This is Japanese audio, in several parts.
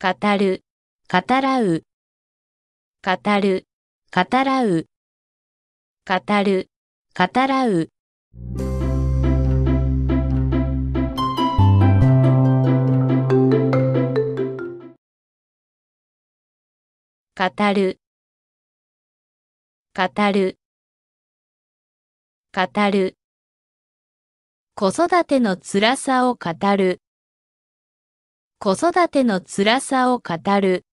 語る、語らう、語る、語らう、語る、語らう。語る、語る、語る。子育ての辛さを語る。子育ての辛さを語る。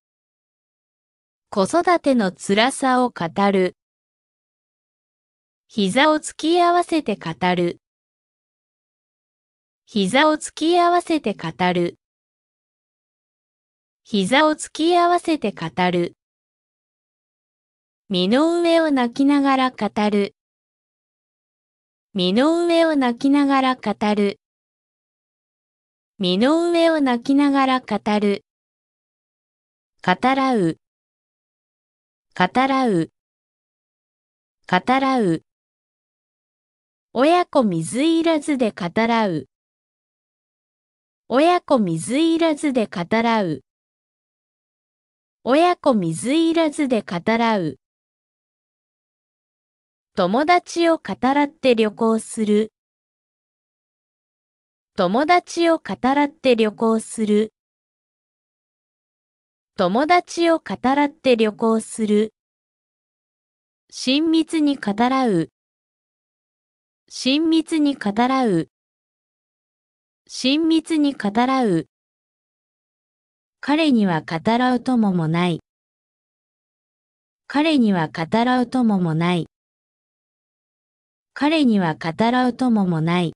子育ての辛さを語る。膝を突き合わせて語る。膝を突き合わせて語る。膝を突き合わせて語る。身の上を泣きながら語る。身の上を泣きながら語る。身の上を泣きながら語る。語らう。語らう。語らう。親子水入らずで語らう。親子水入らずで語らう。親子水入らずで語らう。友達を語らって旅行する。友達を語らって旅行する。友達を語らって旅行する。親密に語らう。親密に語らう。親密に語らう。彼には語らう友もない。彼には語らう友もない。彼には語らう友もない。